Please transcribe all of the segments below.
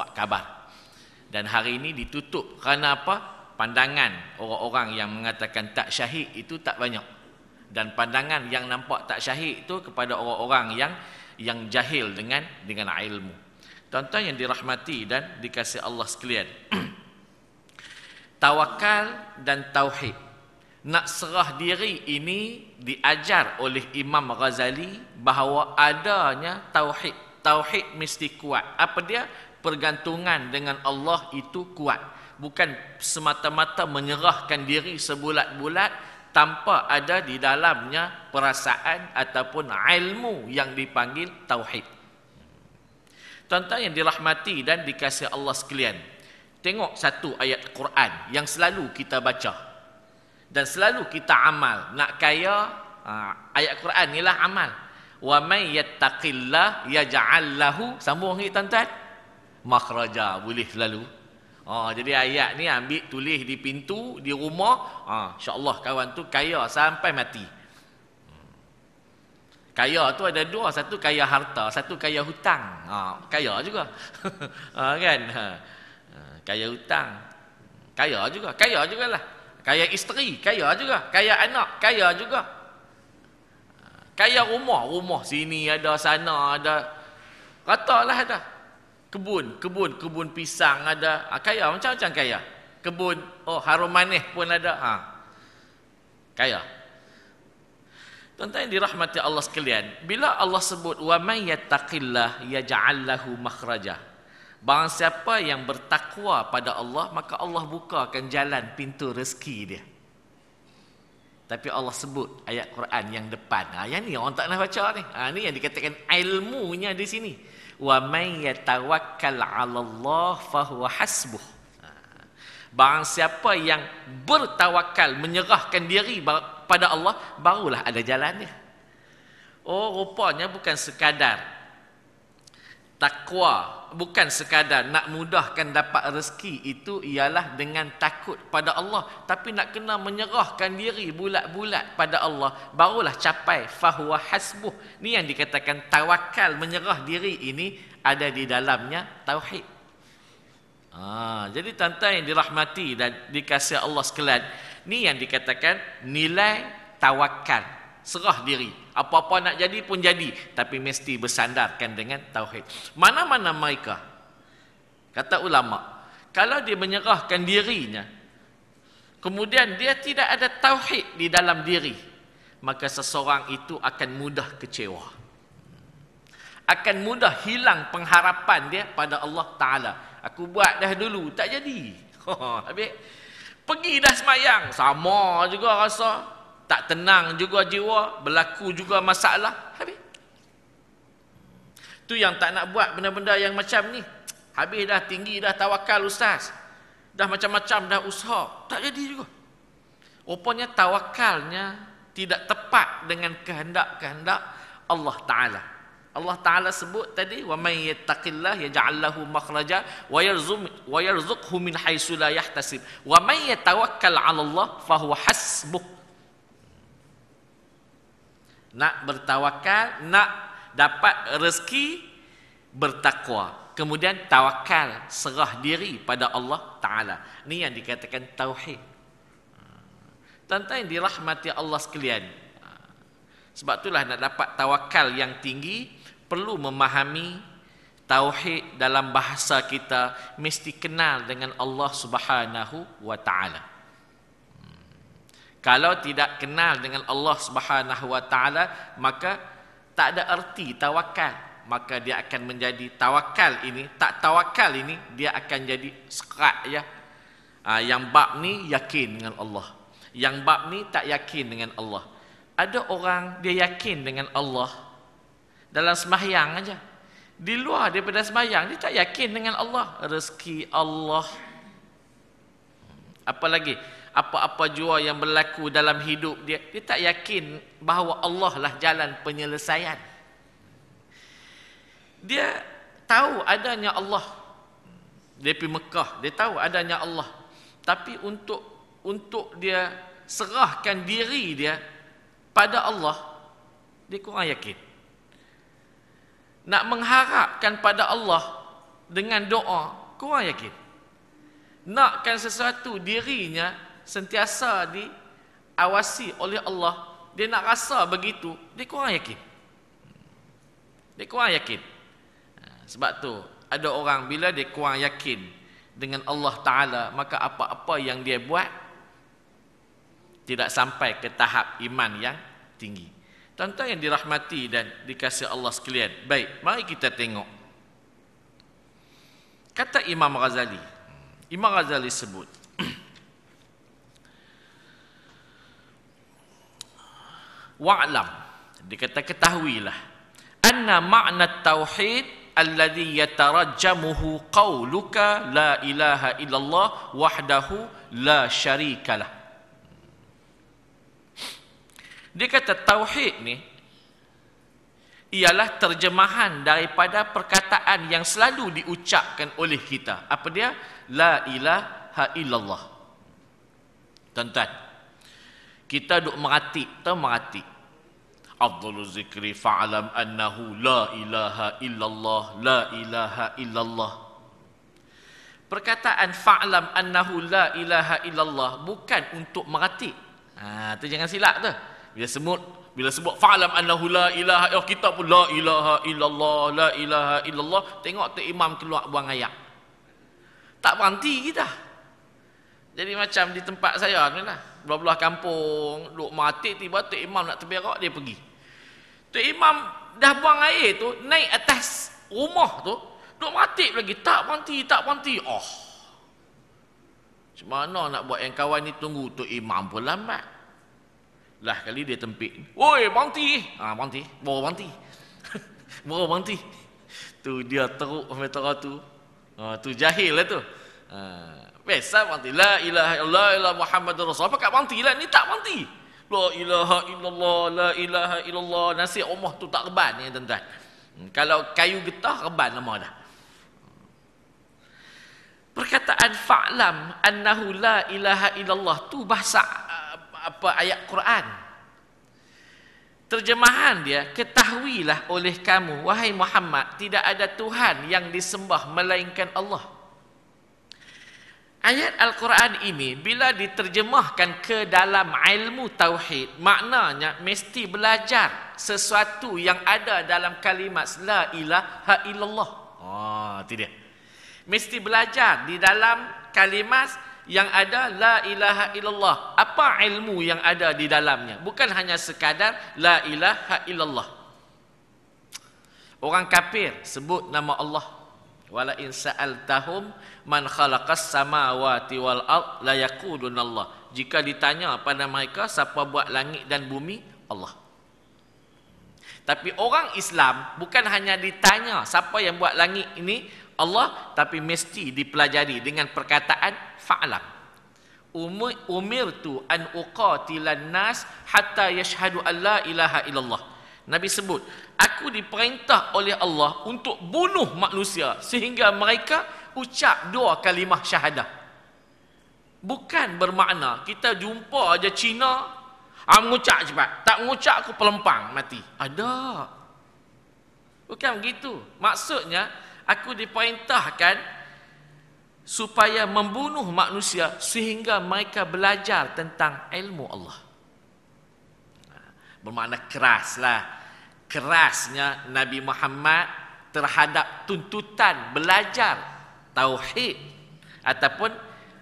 Pak kabar Dan hari ini ditutup kerana apa? Pandangan orang-orang yang mengatakan tak syahid itu tak banyak. Dan pandangan yang nampak tak syahid itu kepada orang-orang yang yang jahil dengan dengan ilmu. Tuan-tuan yang dirahmati dan dikasihi Allah sekalian. Tawakal dan tauhid. Nak serah diri ini diajar oleh Imam Ghazali bahawa adanya tauhid. Tauhid mesti kuat. Apa dia? pergantungan dengan Allah itu kuat bukan semata-mata menyerahkan diri sebulat-bulat tanpa ada di dalamnya perasaan ataupun ilmu yang dipanggil tauhid. Tuan-tuan yang dirahmati dan dikasihi Allah sekalian. Tengok satu ayat Quran yang selalu kita baca dan selalu kita amal. Nak kaya ha, ayat Quran inilah amal. Wa may yattaqillah yaj'al lahu sambung lagi tuan-tuan makhraja boleh lalu. ha, jadi ayat ni ambil tulis di pintu di rumah ha, insyaAllah kawan tu kaya sampai mati hmm. kaya tu ada dua satu kaya harta satu kaya hutang ha, kaya juga ha, kan ha, kaya hutang kaya juga kaya jugalah kaya isteri kaya juga kaya anak kaya juga kaya rumah rumah sini ada sana ada ratalah dah kebun, kebun, kebun pisang ada, ha, kaya macam-macam kaya. Kebun oh harum manis pun ada. Ha. Kaya. Tuan-tuan dirahmati Allah sekalian, bila Allah sebut wa may yattaqillah yaj'al lahu makhraja. Barang siapa yang bertakwa pada Allah, maka Allah bukakan jalan pintu rezeki dia. Tapi Allah sebut ayat Quran yang depan. Ha, yang ni orang tak nak baca ni. Ha, ni yang dikatakan ilmunya di sini wa man yatawakkal 'ala Allah fa huwa hasbuh ha. barang siapa yang bertawakal menyerahkan diri pada Allah barulah ada jalannya oh rupanya bukan sekadar takwa bukan sekadar nak mudahkan dapat rezeki itu ialah dengan takut pada Allah tapi nak kena menyerahkan diri bulat-bulat pada Allah barulah capai fahuwa hasbuh ni yang dikatakan tawakal menyerah diri ini ada di dalamnya tauhid ha, jadi tuan yang dirahmati dan dikasih Allah sekalian ni yang dikatakan nilai tawakal serah diri. Apa-apa nak jadi pun jadi. Tapi mesti bersandarkan dengan Tauhid. Mana-mana mereka. Kata ulama. Kalau dia menyerahkan dirinya. Kemudian dia tidak ada Tauhid di dalam diri. Maka seseorang itu akan mudah kecewa. Akan mudah hilang pengharapan dia pada Allah Ta'ala. Aku buat dah dulu. Tak jadi. Habis. Pergi dah semayang. Sama juga rasa tak tenang juga jiwa, berlaku juga masalah, habis. Tu yang tak nak buat benda-benda yang macam ni. Habis dah tinggi dah tawakal ustaz. Dah macam-macam dah usaha, tak jadi juga. Rupanya tawakalnya tidak tepat dengan kehendak-kehendak Allah Taala. Allah Taala sebut tadi wa may yattaqillah yaj'al lahu makhraja wa yarzum wa yarzuqhu min haitsu la yahtasib. Wa may yatawakkal 'ala Allah fa huwa hasbuh nak bertawakal, nak dapat rezeki bertakwa. Kemudian tawakal, serah diri pada Allah Ta'ala. Ini yang dikatakan tauhid. Tentang yang dirahmati Allah sekalian. Sebab itulah nak dapat tawakal yang tinggi, perlu memahami tauhid dalam bahasa kita, mesti kenal dengan Allah Subhanahu Wa Ta'ala. Kalau tidak kenal dengan Allah Subhanahu wa taala, maka tak ada erti tawakal. Maka dia akan menjadi tawakal ini, tak tawakal ini dia akan jadi sekat ya. Ah, yang bab ni yakin dengan Allah. Yang bab ni tak yakin dengan Allah. Ada orang dia yakin dengan Allah dalam sembahyang aja. Di luar daripada sembahyang dia tak yakin dengan Allah, rezeki Allah. Hmm, apalagi lagi? apa-apa jua yang berlaku dalam hidup dia dia tak yakin bahawa Allah lah jalan penyelesaian dia tahu adanya Allah dia pergi Mekah dia tahu adanya Allah tapi untuk untuk dia serahkan diri dia pada Allah dia kurang yakin nak mengharapkan pada Allah dengan doa kurang yakin nakkan sesuatu dirinya sentiasa diawasi oleh Allah, dia nak rasa begitu, dia kurang yakin. Dia kurang yakin. Ha, sebab tu ada orang bila dia kurang yakin dengan Allah Ta'ala, maka apa-apa yang dia buat, tidak sampai ke tahap iman yang tinggi. Tuan-tuan yang dirahmati dan dikasih Allah sekalian. Baik, mari kita tengok. Kata Imam Ghazali. Imam Ghazali sebut. wa'lam dikata ketahuilah anna makna tauhid alladhi yatarajjamuhu qauluka la ilaha illallah wahdahu la syarikalah Dikata tauhid ni ialah terjemahan daripada perkataan yang selalu diucapkan oleh kita apa dia la ilaha illallah tuan-tuan kita duk meratik tau meratik afdhalu zikri fa'lam annahu la ilaha illallah la ilaha illallah perkataan fa'lam annahu la ilaha illallah bukan untuk meratik ha tu jangan silap tu bila semut bila sebut fa'lam annahu la ilaha oh kita pun la ilaha illallah la ilaha illallah tengok tu imam keluar buang ayat tak berhenti kita jadi macam di tempat saya ni lah. Belah-belah kampung, duk mati tiba tu imam nak terberak dia pergi. Tu imam dah buang air tu naik atas rumah tu, duk mati lagi tak panti tak panti, Oh. Macam mana nak buat yang kawan ni tunggu tu imam pun lambat. Lah kali dia tempik. Woi, panti Ah, ha, berhenti. Baru berhenti. Baru berhenti. Tu dia teruk meter tu. ha, tu jahil lah tu. Ha, Pesan panti. La ilaha illallah Muhammad Rasul. Apa kat panti lah? Ni tak panti. La ilaha illallah, la ilaha illallah. Nasib rumah tu tak reban ni ya, tuan-tuan. Hmm, kalau kayu getah, reban lama dah. Perkataan fa'lam annahu la ilaha illallah tu bahasa uh, apa ayat Quran. Terjemahan dia, ketahuilah oleh kamu, wahai Muhammad, tidak ada Tuhan yang disembah melainkan Allah. Ayat Al-Quran ini bila diterjemahkan ke dalam ilmu tauhid maknanya mesti belajar sesuatu yang ada dalam kalimat la ilaha illallah. Oh, ah, tidak. Mesti belajar di dalam kalimat yang ada la ilaha illallah. Apa ilmu yang ada di dalamnya? Bukan hanya sekadar la ilaha illallah. Orang kafir sebut nama Allah. Wala in sa'altahum man khalaqas samawati wal ard la yaqulun Allah. Jika ditanya pada mereka siapa buat langit dan bumi? Allah. Tapi orang Islam bukan hanya ditanya siapa yang buat langit ini? Allah, tapi mesti dipelajari dengan perkataan fa'lam. Umir, umir tu an uqatilan nas hatta yashhadu alla ilaha illallah. Nabi sebut, aku diperintah oleh Allah untuk bunuh manusia sehingga mereka ucap dua kalimah syahadah. Bukan bermakna kita jumpa aja Cina, ah mengucap cepat. Tak mengucap aku pelempang mati. Ada. Bukan begitu. Maksudnya aku diperintahkan supaya membunuh manusia sehingga mereka belajar tentang ilmu Allah. Bermakna keraslah. Kerasnya Nabi Muhammad terhadap tuntutan belajar tauhid ataupun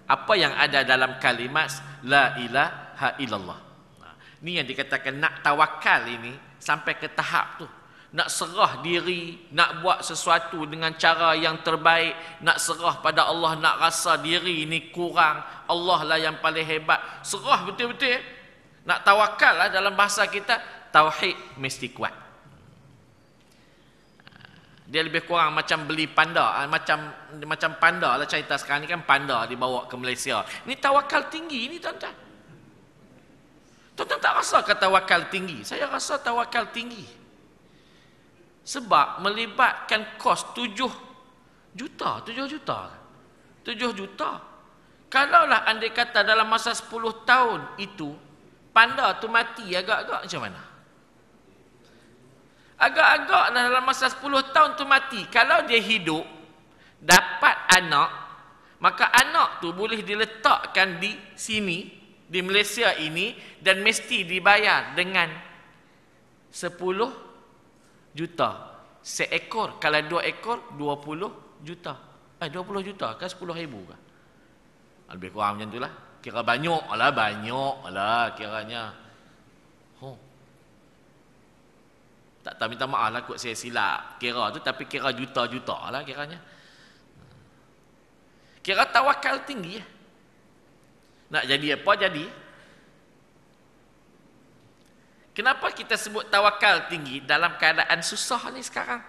apa yang ada dalam kalimat la ilaha illallah. Nah, ha, ni yang dikatakan nak tawakal ini sampai ke tahap tu. Nak serah diri, nak buat sesuatu dengan cara yang terbaik, nak serah pada Allah, nak rasa diri ini kurang, Allah lah yang paling hebat. Serah betul-betul. Nak tawakal lah dalam bahasa kita, tauhid mesti kuat dia lebih kurang macam beli panda ah, macam macam panda lah cerita sekarang ni kan panda dibawa ke Malaysia ni tawakal tinggi ni tuan-tuan tuan-tuan tak rasa kata tawakal tinggi saya rasa tawakal tinggi sebab melibatkan kos 7 juta 7 juta 7 juta kalaulah andai kata dalam masa 10 tahun itu panda tu mati agak-agak macam mana Agak-agak lah dalam masa 10 tahun tu mati. Kalau dia hidup, dapat anak, maka anak tu boleh diletakkan di sini, di Malaysia ini dan mesti dibayar dengan 10 juta seekor. Kalau dua ekor, 20 juta. Eh, 20 juta ke 10 ribu ke? Lebih kurang macam itulah. Kira banyak lah, banyak lah kiranya. Tak tahu minta maaf lah kot saya silap kira tu tapi kira juta-juta lah kiranya. Kira tawakal tinggi. Eh. Nak jadi apa jadi? Kenapa kita sebut tawakal tinggi dalam keadaan susah ni sekarang?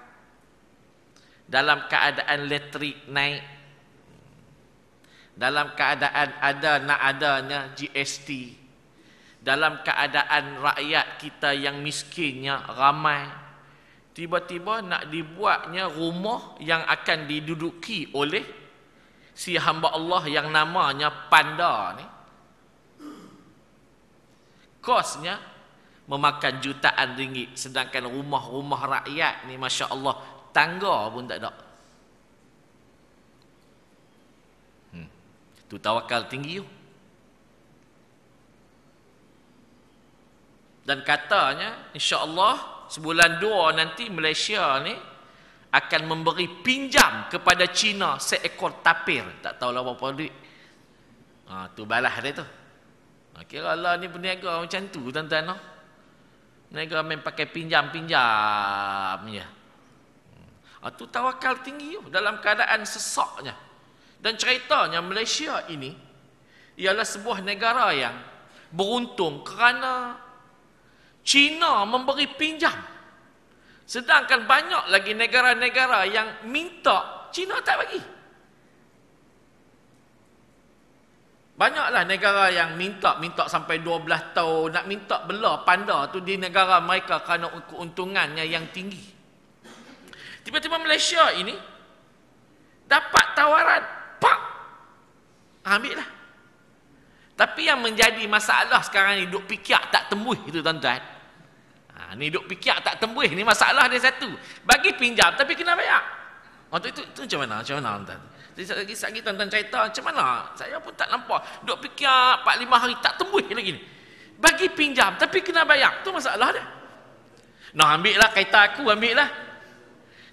Dalam keadaan elektrik naik. Dalam keadaan ada nak adanya GST dalam keadaan rakyat kita yang miskinnya ramai tiba-tiba nak dibuatnya rumah yang akan diduduki oleh si hamba Allah yang namanya panda ni kosnya memakan jutaan ringgit sedangkan rumah-rumah rakyat ni masya Allah tangga pun tak ada hmm. tu tawakal tinggi yuk. dan katanya insya Allah sebulan dua nanti Malaysia ni akan memberi pinjam kepada China seekor tapir tak tahu lah berapa duit ha, tu balas dia tu ha, kira Allah ni berniaga macam tu tuan-tuan no? berniaga main pakai pinjam-pinjam ya. ha, tu tawakal tinggi tu dalam keadaan sesaknya dan ceritanya Malaysia ini ialah sebuah negara yang beruntung kerana Cina memberi pinjam. Sedangkan banyak lagi negara-negara yang minta, Cina tak bagi. Banyaklah negara yang minta, minta sampai 12 tahun, nak minta bela panda tu di negara mereka kerana keuntungannya yang tinggi. Tiba-tiba Malaysia ini dapat tawaran, pak, ambil lah. Tapi yang menjadi masalah sekarang ni, duk fikir tak tembus itu tuan-tuan ni duk fikir tak tembus ni masalah dia satu. Bagi pinjam tapi kena bayar. Waktu itu tu macam mana? Macam mana tuan? Jadi saya lagi sakit tentang cerita macam mana? Saya pun tak nampak. Duk fikir 4 5 hari tak tembus lagi ni. Bagi pinjam tapi kena bayar. Tu masalah dia. Nah ambil lah kereta aku ambil lah.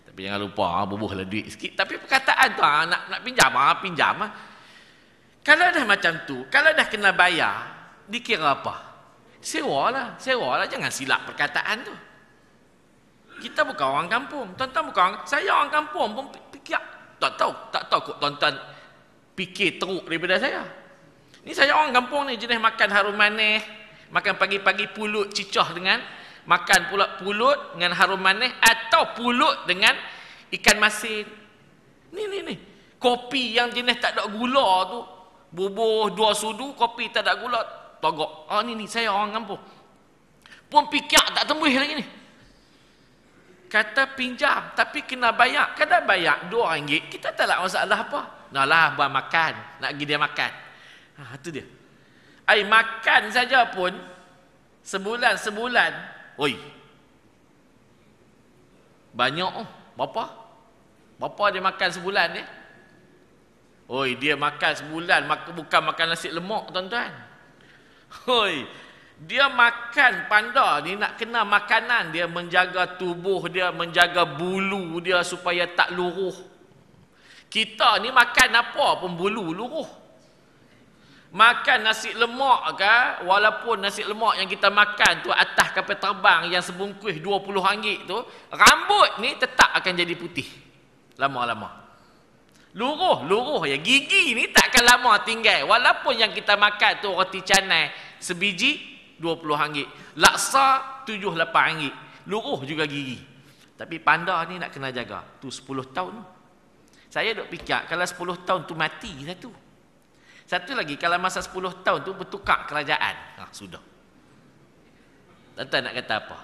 Tapi jangan lupa ah, bubuhlah duit sikit. Tapi perkataan tu ah, nak nak pinjam ah pinjam ah. Kalau dah macam tu, kalau dah kena bayar, dikira apa? Sewalah, sewalah jangan silap perkataan tu. Kita bukan orang kampung. Tuan-tuan bukan orang, saya orang kampung pun fikir tak tahu, tak tahu kok tuan-tuan fikir teruk daripada saya. Ni saya orang kampung ni jenis makan harum manis, makan pagi-pagi pulut cicah dengan makan pula pulut dengan harum manis atau pulut dengan ikan masin. Ni ni ni. Kopi yang jenis tak ada gula tu, bubuh dua sudu kopi tak ada gula, togok. Oh ni ni saya orang kampung. Pun pikir tak tembus lagi ni. Kata pinjam tapi kena bayar. Kadang bayar dua ringgit kita tak nak masalah apa. Nak lah buat makan. Nak pergi dia makan. Ha, itu dia. Ay makan saja pun sebulan-sebulan. Oi. Banyak oh. Berapa? Berapa dia makan sebulan dia? Oi, dia makan sebulan mak bukan makan nasi lemak tuan-tuan. Hoi, dia makan panda ni nak kena makanan dia menjaga tubuh dia menjaga bulu dia supaya tak luruh kita ni makan apa pun bulu luruh makan nasi lemak ke walaupun nasi lemak yang kita makan tu atas kapal terbang yang sebungkus 20 ringgit tu rambut ni tetap akan jadi putih lama-lama luruh-luruh ya gigi ni takkan lama tinggal walaupun yang kita makan tu roti canai sebiji 20 ringgit laksa 7 8 ringgit luruh juga gigi tapi panda ni nak kena jaga tu 10 tahun saya dok fikir kalau 10 tahun tu mati satu satu lagi kalau masa 10 tahun tu bertukar kerajaan ha, sudah tuan nak kata apa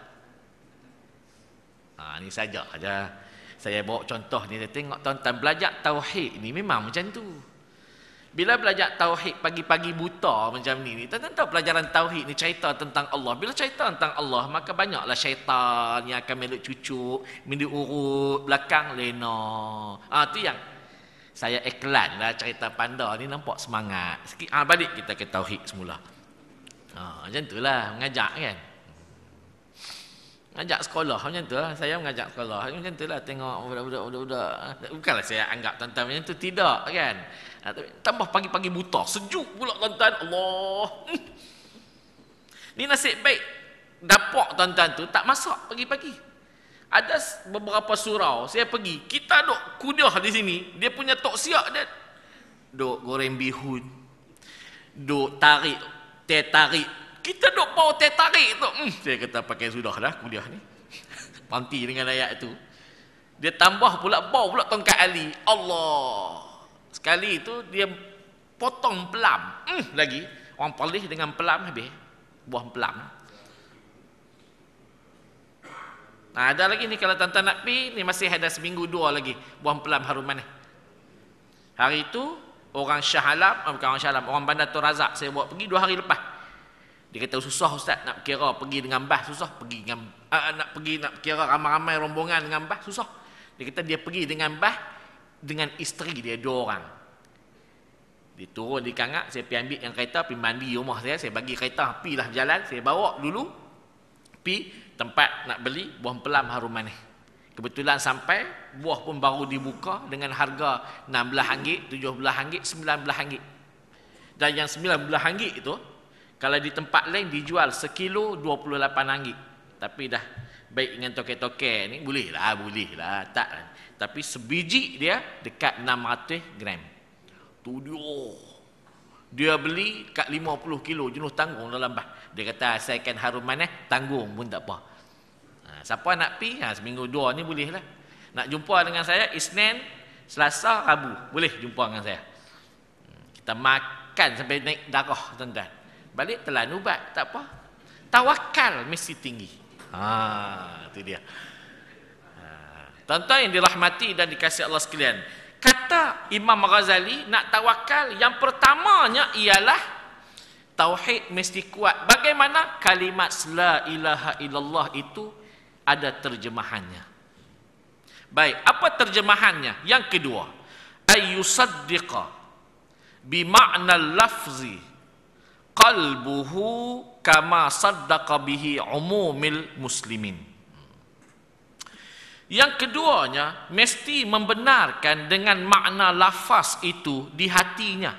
ha, ni saja aja. Saja. Saya bawa contoh ni, tengok tuan-tuan belajar tauhid ni memang macam tu. Bila belajar tauhid pagi-pagi buta macam ni ni, tuan-tuan tahu pelajaran tauhid ni cerita tentang Allah. Bila cerita tentang Allah, maka banyaklah syaitan yang akan meluk cucuk, mindi urut, belakang lena. Ah ha, tu yang saya iklan lah cerita panda ni nampak semangat. Sikit ha, balik kita ke tauhid semula. Ah ha, macam itulah mengajak kan. Ngajak sekolah macam tu lah. Saya mengajak sekolah macam tu lah. Tengok budak-budak. budak-budak. Bukanlah saya anggap tuan-tuan macam tu. Tidak kan. Ah, tambah pagi-pagi buta. Sejuk pula tuan-tuan. Allah. Ni nasib baik. Dapak tuan-tuan tu tak masak pagi-pagi. Ada beberapa surau. Saya pergi. Kita duk kudah di sini. Dia punya tok siak dia. Duk goreng bihun. Duk tarik. Teh tarik kita duk bau teh tarik tu hmm, dia kata pakai sudah lah kuliah ni panti dengan ayat tu dia tambah pula bau pula tongkat Ali Allah sekali tu dia potong pelam hmm, lagi orang polis dengan pelam habis buah pelam nah, ada lagi ni kalau tuan-tuan nak pi ni masih ada seminggu dua lagi buah pelam harum mana hari itu orang Syahalam eh, bukan orang Syahalam orang bandar Tu saya bawa pergi dua hari lepas dia kata susah ustaz nak kira pergi dengan bas susah pergi dengan uh, nak pergi nak kira ramai-ramai rombongan dengan bas susah. Dia kata dia pergi dengan bas dengan isteri dia dua orang. Dia turun di kangak, saya pergi ambil yang kereta, pergi mandi rumah saya, saya bagi kereta, lah berjalan, saya bawa dulu, pi tempat nak beli buah pelam harum manis. Kebetulan sampai, buah pun baru dibuka dengan harga RM16, RM17, RM19. Dan yang RM19 itu, kalau di tempat lain dijual sekilo 28 ringgit. Tapi dah baik dengan toke-toke ni boleh lah, boleh lah. Tak. Tapi sebiji dia dekat 600 gram. Tu dia. Dia beli kat 50 kilo jenuh tanggung dalam bah. Dia kata saya akan harum manis eh, tanggung pun tak apa. Ha, siapa nak pi ha, seminggu dua ni boleh lah. Nak jumpa dengan saya Isnin, Selasa, Rabu. Boleh jumpa dengan saya. Hmm, kita makan sampai naik darah tuan balik telan ubat tak apa tawakal mesti tinggi ha itu dia ha, tuan-tuan yang dirahmati dan dikasihi Allah sekalian kata Imam Ghazali nak tawakal yang pertamanya ialah tauhid mesti kuat bagaimana kalimat la ilaha illallah itu ada terjemahannya baik apa terjemahannya yang kedua ayusaddiqa bi lafzi qalbuhu kama saddaqa bihi umumil muslimin yang keduanya mesti membenarkan dengan makna lafaz itu di hatinya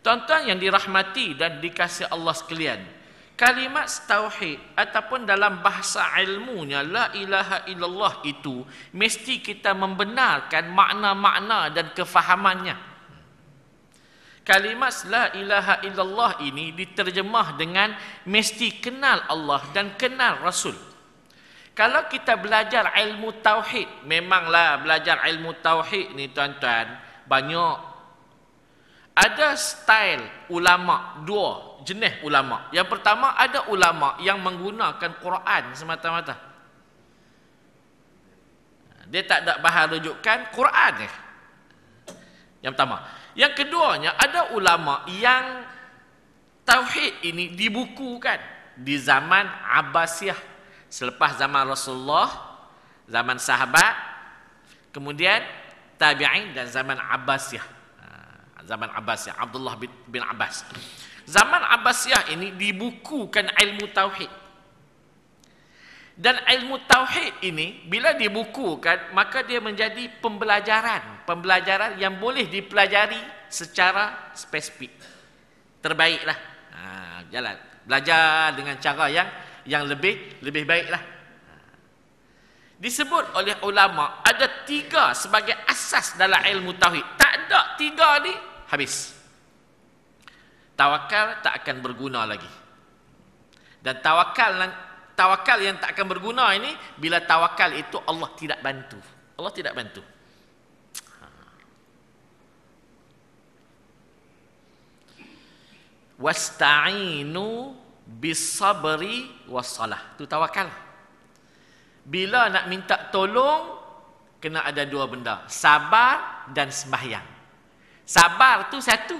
tuan-tuan yang dirahmati dan dikasihi Allah sekalian kalimat tauhid ataupun dalam bahasa ilmunya la ilaha illallah itu mesti kita membenarkan makna-makna dan kefahamannya kalimat la ilaha illallah ini diterjemah dengan mesti kenal Allah dan kenal Rasul. Kalau kita belajar ilmu tauhid, memanglah belajar ilmu tauhid ni tuan-tuan, banyak ada style ulama dua jenis ulama. Yang pertama ada ulama yang menggunakan Quran semata-mata. Dia tak ada bahan rujukan Quran ni. Yang pertama, yang keduanya ada ulama yang tauhid ini dibukukan di zaman Abbasiyah selepas zaman Rasulullah, zaman sahabat, kemudian tabi'in dan zaman Abbasiyah. Ha, zaman Abbasiyah Abdullah bin Abbas. Zaman Abbasiyah ini dibukukan ilmu tauhid. Dan ilmu tauhid ini bila dibukukan maka dia menjadi pembelajaran, pembelajaran yang boleh dipelajari secara spesifik. Terbaiklah. Ha, jalan belajar dengan cara yang yang lebih lebih baiklah. Ha. Disebut oleh ulama ada tiga sebagai asas dalam ilmu tauhid. Tak ada tiga ni habis. Tawakal tak akan berguna lagi. Dan tawakal tawakal yang tak akan berguna ini bila tawakal itu Allah tidak bantu. Allah tidak bantu. Ha. Wasta'inu bisabri wasalah. Tu tawakal. Bila nak minta tolong, kena ada dua benda. Sabar dan sembahyang. Sabar tu satu.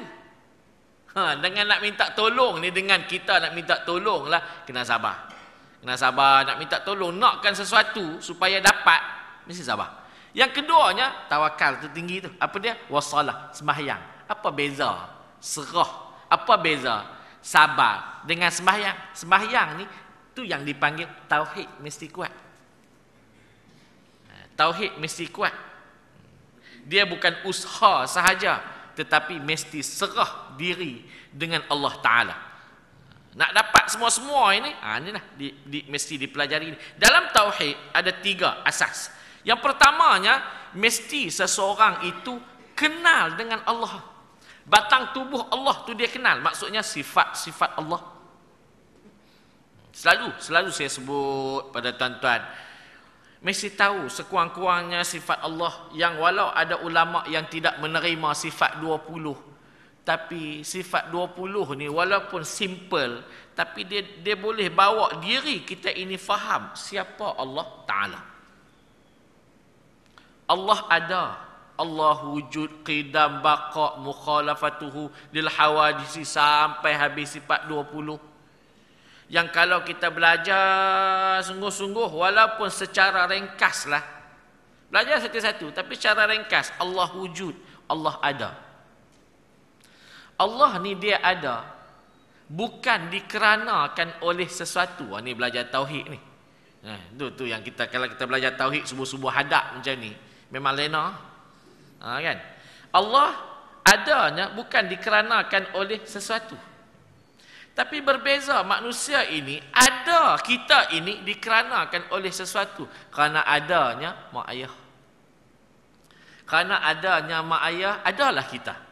Ha, dengan nak minta tolong ni, dengan kita nak minta tolong lah, kena sabar kena sabar nak minta tolong nakkan sesuatu supaya dapat mesti sabar yang keduanya tawakal tu tinggi tu apa dia wasalah sembahyang apa beza serah apa beza sabar dengan sembahyang sembahyang ni tu yang dipanggil tauhid mesti kuat eh, tauhid mesti kuat dia bukan usaha sahaja tetapi mesti serah diri dengan Allah taala nak dapat semua-semua ini, ha, lah di, di, mesti dipelajari. Ini. Dalam Tauhid, ada tiga asas. Yang pertamanya, mesti seseorang itu kenal dengan Allah. Batang tubuh Allah tu dia kenal. Maksudnya sifat-sifat Allah. Selalu, selalu saya sebut pada tuan-tuan. Mesti tahu sekurang-kurangnya sifat Allah yang walau ada ulama yang tidak menerima sifat tapi sifat 20 ni walaupun simple tapi dia dia boleh bawa diri kita ini faham siapa Allah taala Allah ada Allah wujud qidam baqa mukhalafatuhu lil hawadis sampai habis sifat 20 yang kalau kita belajar sungguh-sungguh walaupun secara ringkaslah belajar satu-satu tapi secara ringkas Allah wujud Allah ada Allah ni dia ada bukan dikeranakan oleh sesuatu. Ha, ni belajar tauhid ni. Ha, tu tu yang kita kalau kita belajar tauhid subuh-subuh hadap macam ni memang lena. Ha, kan? Allah adanya bukan dikeranakan oleh sesuatu. Tapi berbeza manusia ini ada kita ini dikeranakan oleh sesuatu kerana adanya mak ayah. Kerana adanya mak ayah adalah kita.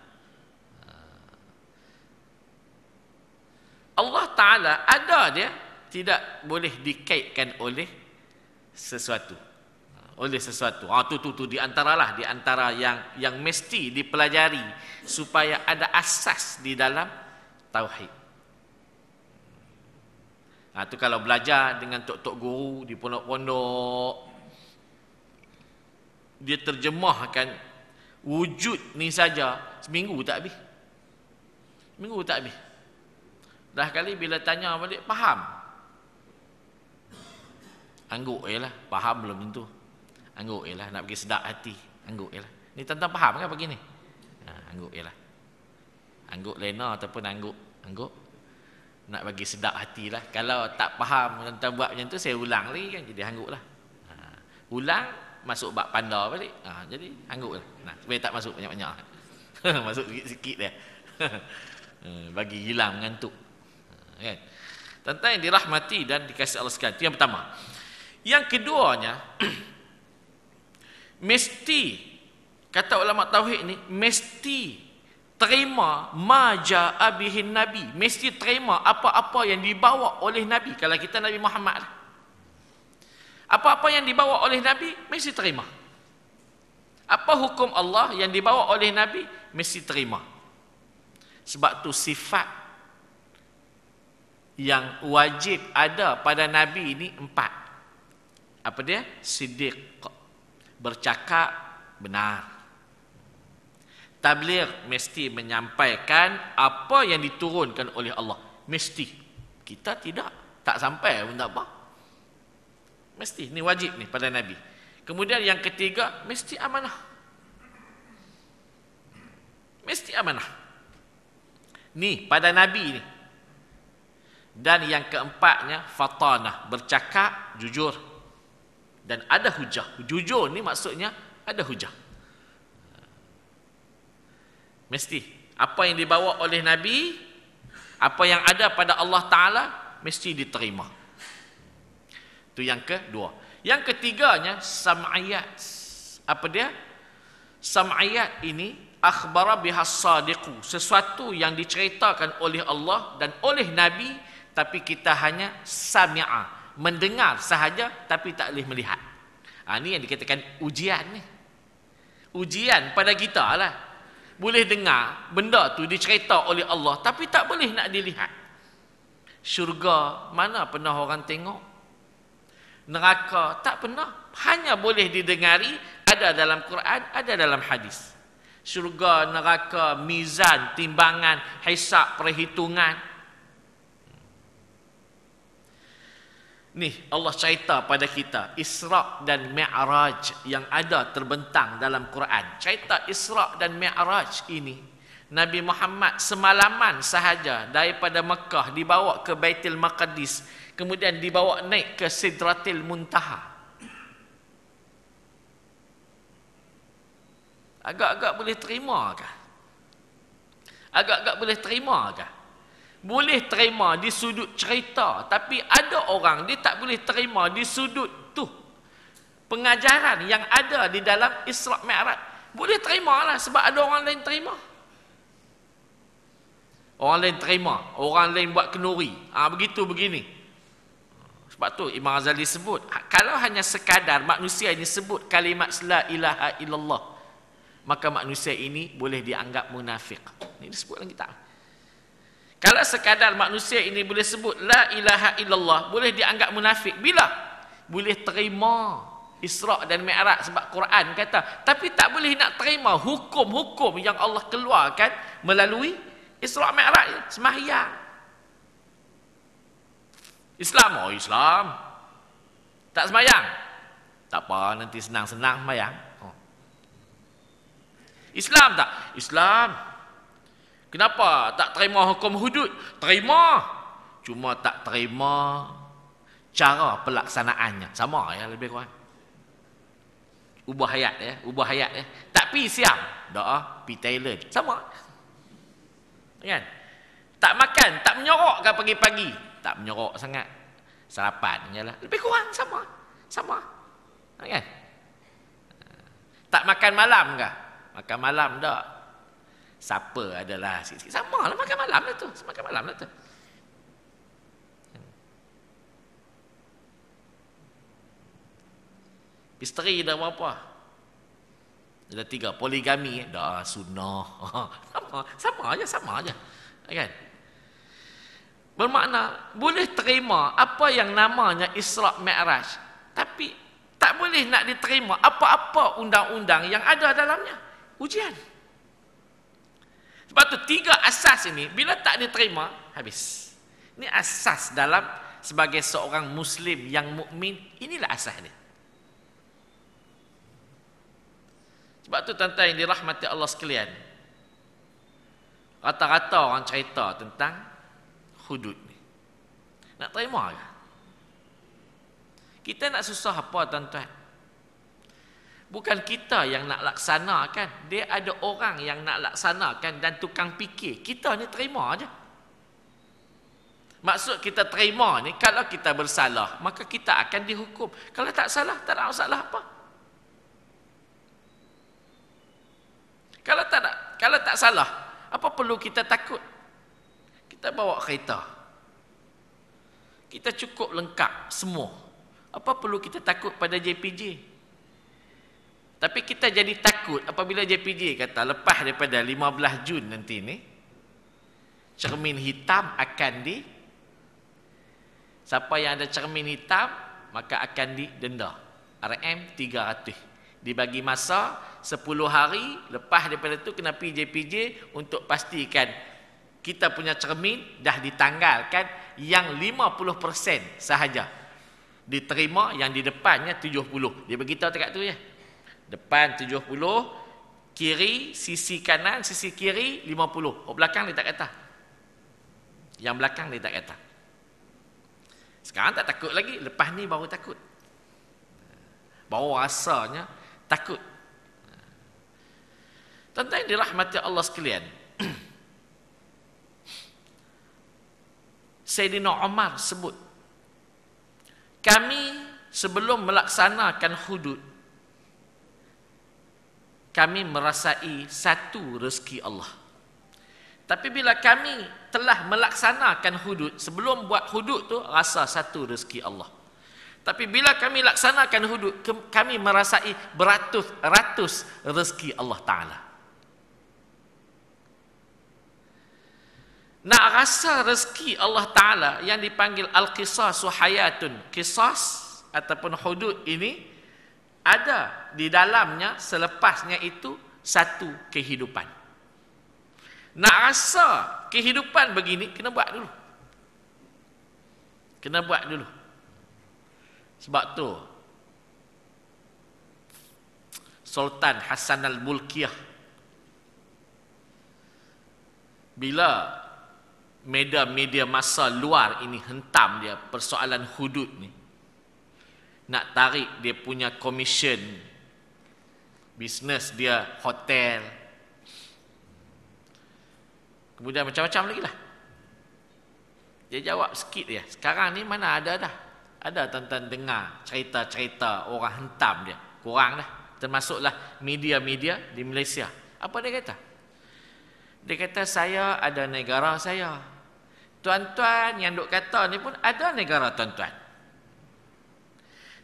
Allah Ta'ala ada dia tidak boleh dikaitkan oleh sesuatu oleh sesuatu. Ah tu tu tu di antaralah di antara yang yang mesti dipelajari supaya ada asas di dalam tauhid. Ah tu kalau belajar dengan tok-tok guru di pondok-pondok dia terjemahkan wujud ni saja seminggu tak habis. Seminggu tak habis. Dah kali bila tanya balik faham. Angguk jelah, eh faham belum tentu. Angguk jelah eh nak bagi sedak hati. Angguk jelah. Eh ni tentang faham kan pagi ni? Ha, angguk jelah. Angguk lena ataupun angguk, angguk nak bagi sedak hati lah. Kalau tak faham tentang buat macam tu saya ulang lagi kan jadi angguklah. Ha, ulang masuk bab panda balik. Ha, jadi angguklah. Nah, supaya tak masuk banyak-banyak. masuk sikit-sikit dia. Ha, bagi hilang mengantuk kan? Tentang yang dirahmati dan dikasih Allah sekalian. Itu yang pertama. Yang keduanya, mesti, kata ulama tauhid ini, mesti terima maja abihin nabi. Mesti terima apa-apa yang dibawa oleh nabi. Kalau kita Nabi Muhammad lah. Apa-apa yang dibawa oleh Nabi, mesti terima. Apa hukum Allah yang dibawa oleh Nabi, mesti terima. Sebab tu sifat yang wajib ada pada Nabi ini empat. Apa dia? Siddiq. Bercakap benar. Tabligh mesti menyampaikan apa yang diturunkan oleh Allah. Mesti. Kita tidak. Tak sampai pun tak apa. Mesti. Ini wajib ni pada Nabi. Kemudian yang ketiga, mesti amanah. Mesti amanah. Ni pada Nabi ni dan yang keempatnya fatanah bercakap jujur dan ada hujah jujur ni maksudnya ada hujah mesti apa yang dibawa oleh nabi apa yang ada pada Allah taala mesti diterima itu yang kedua yang ketiganya sam'iyat apa dia sam'iyat ini akhbara bihas sesuatu yang diceritakan oleh Allah dan oleh nabi tapi kita hanya sami'a mendengar sahaja tapi tak boleh melihat ha, ini yang dikatakan ujian ni ujian pada kita lah boleh dengar benda tu dicerita oleh Allah tapi tak boleh nak dilihat syurga mana pernah orang tengok neraka tak pernah hanya boleh didengari ada dalam Quran ada dalam hadis syurga neraka mizan timbangan hisab perhitungan Ni Allah cerita pada kita Isra' dan Mi'raj yang ada terbentang dalam Quran. Cerita Isra' dan Mi'raj ini Nabi Muhammad semalaman sahaja daripada Mekah dibawa ke Baitul Maqdis kemudian dibawa naik ke Sidratil Muntaha. Agak-agak boleh terima kah? Agak-agak boleh terima kah? boleh terima di sudut cerita tapi ada orang dia tak boleh terima di sudut tu pengajaran yang ada di dalam Isra Mi'raj boleh terima lah sebab ada orang lain terima orang lain terima orang lain buat kenuri ha, begitu begini sebab tu Imam Azali sebut ha, kalau hanya sekadar manusia ini sebut kalimat la ilaha illallah maka manusia ini boleh dianggap munafik ini disebut lagi tak? Kalau sekadar manusia ini boleh sebut la ilaha illallah, boleh dianggap munafik bila boleh terima Isra' dan Mi'raj sebab Quran kata, tapi tak boleh nak terima hukum-hukum yang Allah keluarkan melalui Isra' Mi'raj semahyang. Islam, oh Islam. Tak semayang. Tak apa, nanti senang-senang semayang. Oh. Islam tak? Islam. Kenapa tak terima hukum hudud? Terima. Cuma tak terima cara pelaksanaannya. Sama ya lebih kurang. Ubah hayat ya, ubah hayat ya. Tak pi siam, doa, pi tailor, Sama. Kan? Tak makan, tak menyorok ke pagi-pagi? Tak menyorok sangat. Sarapan lah. Lebih kurang sama. Sama. Kan? Tak makan malam ke? Makan malam tak. Siapa adalah sikit-sikit. Sama lah makan malam lah tu. Makan malam lah tu. Isteri dah berapa? Ada tiga. Poligami dah sunnah. sama, sama aja, sama aja. Kan? Bermakna boleh terima apa yang namanya Israq Mi'raj. Tapi tak boleh nak diterima apa-apa undang-undang yang ada dalamnya. Ujian. Sebab tu tiga asas ini bila tak diterima habis. Ini asas dalam sebagai seorang muslim yang mukmin inilah asas ni. Sebab tu tuan-tuan yang dirahmati Allah sekalian. Rata-rata orang cerita tentang hudud ni. Nak terima ke? Kita nak susah apa tuan-tuan? Bukan kita yang nak laksanakan. Dia ada orang yang nak laksanakan dan tukang fikir. Kita ni terima aja. Maksud kita terima ni, kalau kita bersalah, maka kita akan dihukum. Kalau tak salah, tak ada salah apa. Kalau tak ada, kalau tak salah, apa perlu kita takut? Kita bawa kereta. Kita cukup lengkap semua. Apa perlu kita takut pada JPJ? Tapi kita jadi takut apabila JPJ kata lepas daripada 15 Jun nanti ni cermin hitam akan di siapa yang ada cermin hitam maka akan di denda RM300 dibagi masa 10 hari lepas daripada tu kena pergi JPJ untuk pastikan kita punya cermin dah ditanggalkan yang 50% sahaja diterima yang di depannya 70 dia beritahu dekat tu je ya? Depan 70, kiri, sisi kanan, sisi kiri 50. Oh belakang dia tak kata. Yang belakang dia tak kata. Sekarang tak takut lagi, lepas ni baru takut. Baru rasanya takut. Tentang yang dirahmati Allah sekalian. Sayyidina Omar sebut kami sebelum melaksanakan hudud kami merasai satu rezeki Allah. Tapi bila kami telah melaksanakan hudud, sebelum buat hudud tu rasa satu rezeki Allah. Tapi bila kami laksanakan hudud, kami merasai beratus-ratus rezeki Allah Ta'ala. Nak rasa rezeki Allah Ta'ala yang dipanggil Al-Qisah Suhayatun. Qisas ataupun hudud ini, ada di dalamnya selepasnya itu satu kehidupan. Nak rasa kehidupan begini kena buat dulu. Kena buat dulu. Sebab tu Sultan Hasan al-Mulkiyah bila media-media masa luar ini hentam dia persoalan hudud ni nak tarik dia punya commission bisnes dia hotel kemudian macam-macam lagi lah dia jawab sikit dia sekarang ni mana ada dah ada tuan-tuan dengar cerita-cerita orang hentam dia kurang dah termasuklah media-media di Malaysia apa dia kata dia kata saya ada negara saya tuan-tuan yang duk kata ni pun ada negara tuan-tuan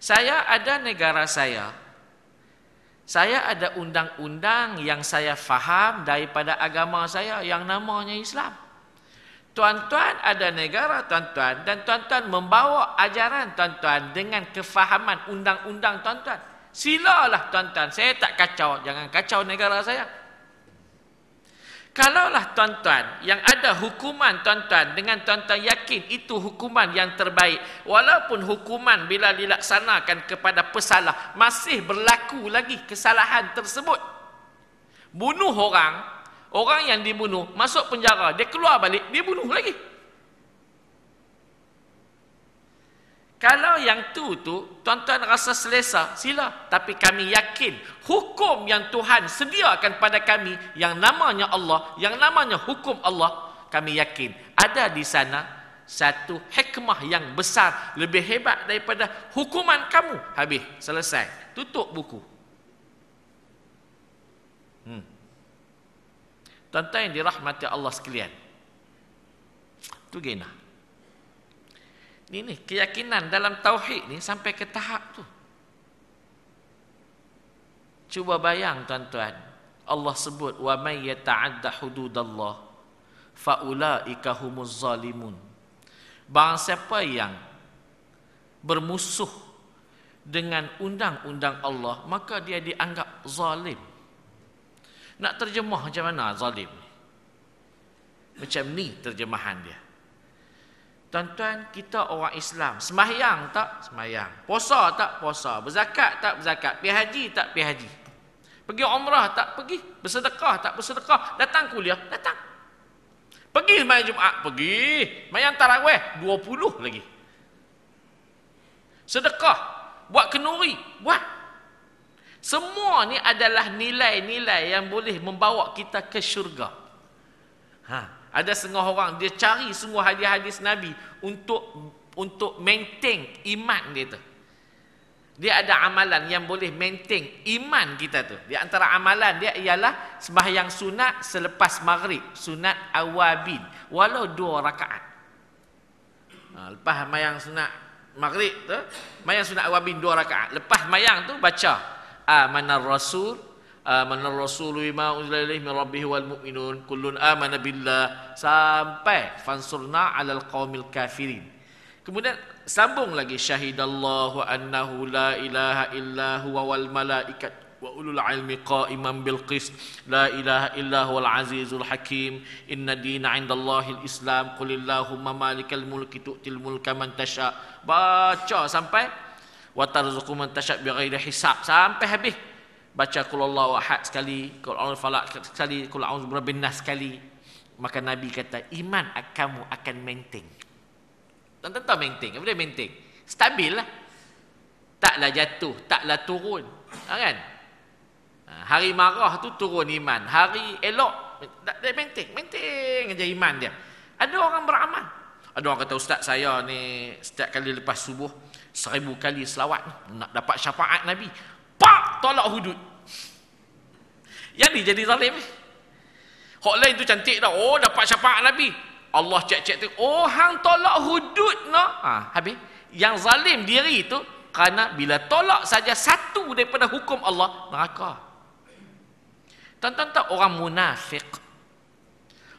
saya ada negara saya. Saya ada undang-undang yang saya faham daripada agama saya yang namanya Islam. Tuan-tuan ada negara tuan-tuan dan tuan-tuan membawa ajaran tuan-tuan dengan kefahaman undang-undang tuan-tuan. Silalah tuan-tuan, saya tak kacau, jangan kacau negara saya kalaulah tuan-tuan yang ada hukuman tuan-tuan dengan tuan-tuan yakin itu hukuman yang terbaik walaupun hukuman bila dilaksanakan kepada pesalah masih berlaku lagi kesalahan tersebut bunuh orang orang yang dibunuh masuk penjara dia keluar balik dia bunuh lagi Kalau yang tu tu tuan-tuan rasa selesa, sila. Tapi kami yakin hukum yang Tuhan sediakan pada kami yang namanya Allah, yang namanya hukum Allah, kami yakin ada di sana satu hikmah yang besar lebih hebat daripada hukuman kamu. Habis, selesai. Tutup buku. Hmm. Tuan-tuan yang dirahmati Allah sekalian. Tu gena. Okay, ini nih, keyakinan dalam tauhid ini sampai ke tahap tu. Cuba bayang tuan-tuan. Allah sebut wa may yata'adda hududallah fa ulaika humuz zalimun. Barang siapa yang bermusuh dengan undang-undang Allah, maka dia dianggap zalim. Nak terjemah macam mana zalim? Macam ni terjemahan dia. Tuan-tuan, kita orang Islam. Semayang tak? Semayang. posa tak? posa, Berzakat tak? Berzakat. Pergi haji tak? Pergi haji. Pergi umrah tak? Pergi. Bersedekah tak? Bersedekah. Datang kuliah? Datang. Pergi semayang Jumat? Pergi. Semayang Tarawih? 20 lagi. Sedekah. Buat kenuri? Buat. Semua ni adalah nilai-nilai yang boleh membawa kita ke syurga. Haa. Ada setengah orang dia cari semua hadis-hadis Nabi untuk untuk maintain iman dia tu. Dia ada amalan yang boleh maintain iman kita tu. Di antara amalan dia ialah sembahyang sunat selepas maghrib, sunat awabin, walau dua rakaat. Ha, lepas sembahyang sunat maghrib tu, sembahyang sunat awabin dua rakaat. Lepas sembahyang tu baca amanar rasul amana rasul bima unzila ilaihi min rabbih wal mu'minun kullun amana billah sampai fansurna alal qaumil kafirin kemudian sambung lagi syahidallahu annahu la ilaha illa huwa wal malaikat wa ulul ilmi qaiman bil qist la ilaha illa huwal azizul hakim inna dina indallahi al islam qulillahumma malikal mulki tu'til mulka man tasha baca sampai wa tarzuqu man tasha bi ghairi hisab sampai habis baca qul huwallahu ahad sekali qul auzu falak sekali qul auzu birabbin nas sekali maka nabi kata iman kamu akan maintain tentu tentu maintain apa dia maintain stabil lah taklah jatuh taklah turun ha, kan ha, hari marah tu turun iman hari elok tak dia maintain maintain aja iman dia ada orang beramal ada orang kata ustaz saya ni setiap kali lepas subuh seribu kali selawat nak dapat syafaat nabi pak tolak hudud yang ni jadi zalim hok lain tu cantik dah oh dapat syafaat nabi Allah cek-cek tu oh hang tolak hudud no ha habis yang zalim diri tu kerana bila tolak saja satu daripada hukum Allah neraka tuan-tuan tak orang munafik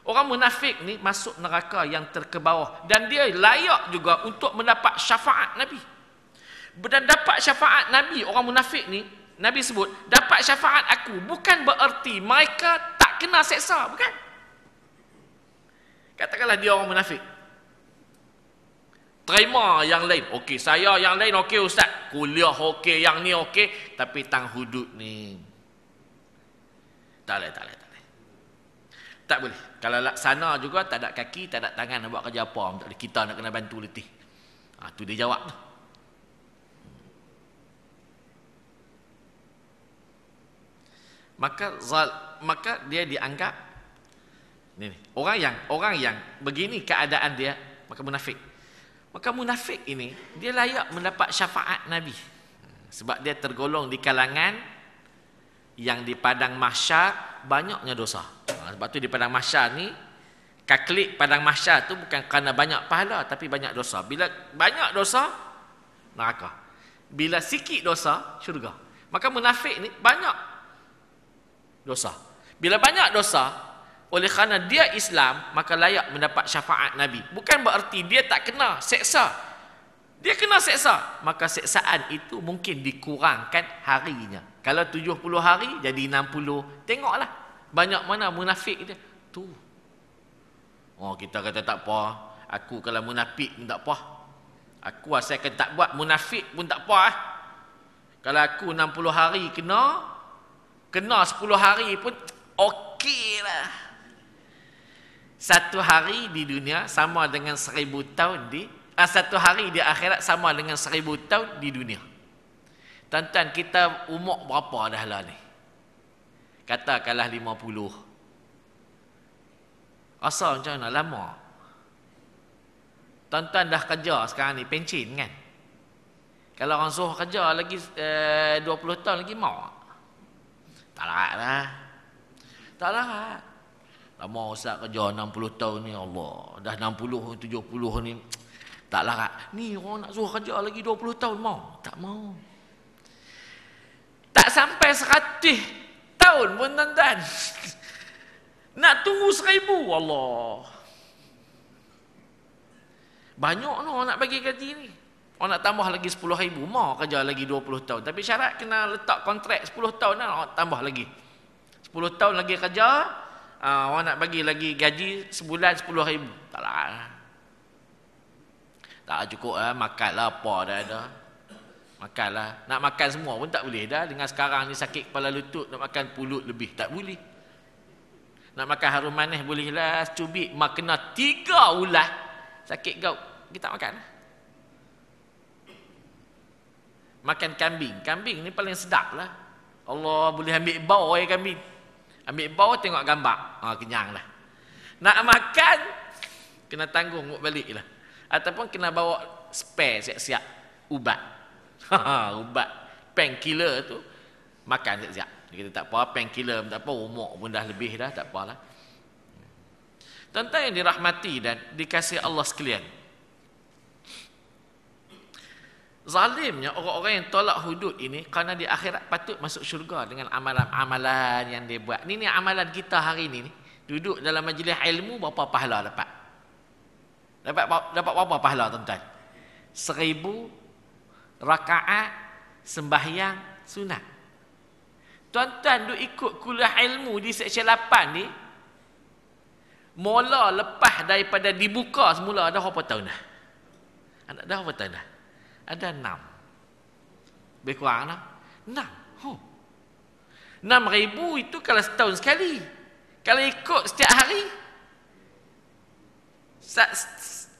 orang munafik ni masuk neraka yang terkebawah dan dia layak juga untuk mendapat syafaat nabi dan dapat syafaat Nabi orang munafik ni Nabi sebut dapat syafaat aku bukan bererti mereka tak kena seksa bukan katakanlah dia orang munafik terima yang lain ok saya yang lain ok ustaz kuliah ok yang ni ok tapi tang hudud ni tak boleh tak boleh tak boleh tak boleh kalau laksana juga tak ada kaki tak ada tangan nak buat kerja apa kita nak kena bantu letih ha, tu dia jawab tu maka zal, maka dia dianggap ini, orang yang orang yang begini keadaan dia maka munafik maka munafik ini dia layak mendapat syafaat nabi sebab dia tergolong di kalangan yang di padang mahsyar banyaknya dosa ha, sebab tu di padang mahsyar ni kaklik padang mahsyar tu bukan kerana banyak pahala tapi banyak dosa bila banyak dosa neraka bila sikit dosa syurga maka munafik ni banyak dosa. Bila banyak dosa, oleh kerana dia Islam, maka layak mendapat syafaat Nabi. Bukan bererti dia tak kena seksa. Dia kena seksa. Maka seksaan itu mungkin dikurangkan harinya. Kalau 70 hari, jadi 60. Tengoklah. Banyak mana munafik dia. Tu. Oh, kita kata tak apa. Aku kalau munafik pun tak apa. Aku asalkan tak buat munafik pun tak apa. Eh. Kalau aku 60 hari kena, kena 10 hari pun okey lah satu hari di dunia sama dengan seribu tahun di ah, satu hari di akhirat sama dengan seribu tahun di dunia tuan-tuan kita umur berapa dah lah ni kalah lima puluh rasa macam nak lama tuan-tuan dah kerja sekarang ni pencin kan kalau orang suruh kerja lagi eh, dua puluh tahun lagi mau tak larat lah. Tak larat. Lama ustaz kerja 60 tahun ni Allah. Dah 60, 70 ni. Tak larat. Ni orang nak suruh kerja lagi 20 tahun. Mau? Tak mau. Tak sampai 100 tahun pun tuan-tuan. Nak tunggu seribu Allah. Banyak no nak bagi kerja ni. Orang nak tambah lagi 10 ribu, mau kerja lagi 20 tahun. Tapi syarat kena letak kontrak 10 tahun lah, orang tambah lagi. 10 tahun lagi kerja, ah, orang nak bagi lagi gaji sebulan 10 ribu. Tak lah. Tak lah cukup lah, makan lah apa dah ada. Makan lah. Nak makan semua pun tak boleh dah. Dengan sekarang ni sakit kepala lutut, nak makan pulut lebih. Tak boleh. Nak makan harum manis boleh lah. Cubit, makan tiga ulah. Sakit gout, kita makan lah. makan kambing. Kambing ni paling sedap lah. Allah boleh ambil bau ayah kambing. Ambil bau tengok gambar. Ha, kenyang lah. Nak makan, kena tanggung buat balik lah. Ataupun kena bawa spare siap-siap. Ubat. Ha, ha, ubat. Painkiller tu, makan siap-siap. Kita tak apa, painkiller tak apa, umur pun dah lebih dah, tak apa lah. Tentang yang dirahmati dan dikasih Allah sekalian. Zalimnya orang-orang yang tolak hudud ini kerana di akhirat patut masuk syurga dengan amalan-amalan yang dia buat. Ini ni amalan kita hari ini. Duduk dalam majlis ilmu berapa pahala dapat? Dapat dapat berapa pahala tuan-tuan? Seribu rakaat sembahyang sunat. Tuan-tuan duk ikut kuliah ilmu di seksyen 8 ni mula lepas daripada dibuka semula dah berapa tahun dah? Anak dah berapa tahun dah? ada enam. Lebih kurang lah. Enam. Huh. Enam ribu itu kalau setahun sekali. Kalau ikut setiap hari.